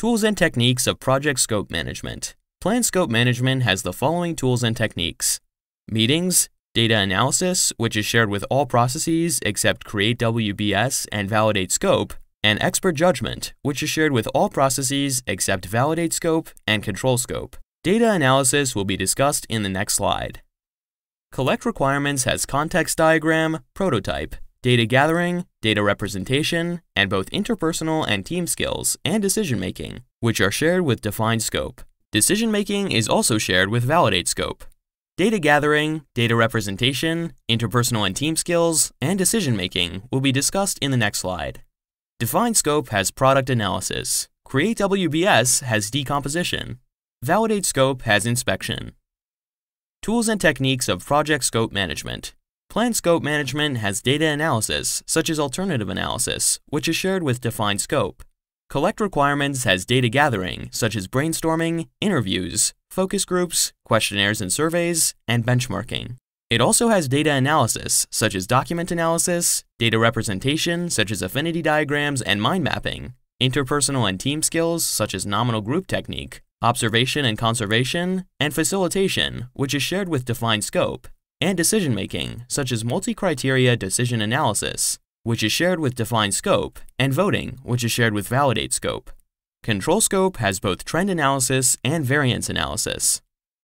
Tools and Techniques of Project Scope Management Plan scope management has the following tools and techniques. Meetings, data analysis, which is shared with all processes except create WBS and validate scope, and expert judgment, which is shared with all processes except validate scope and control scope. Data analysis will be discussed in the next slide. Collect Requirements has context diagram, prototype, data gathering, data representation, and both interpersonal and team skills and decision-making, which are shared with defined scope. Decision-making is also shared with validate scope. Data gathering, data representation, interpersonal and team skills, and decision-making will be discussed in the next slide. Define scope has product analysis. Create WBS has decomposition. Validate scope has inspection. Tools and techniques of project scope management. Plan scope management has data analysis, such as alternative analysis, which is shared with defined scope. Collect requirements has data gathering, such as brainstorming, interviews, focus groups, questionnaires and surveys, and benchmarking. It also has data analysis, such as document analysis, data representation, such as affinity diagrams and mind mapping, interpersonal and team skills, such as nominal group technique, observation and conservation, and facilitation, which is shared with defined scope, and decision making, such as multi criteria decision analysis, which is shared with define scope, and voting, which is shared with validate scope. Control scope has both trend analysis and variance analysis.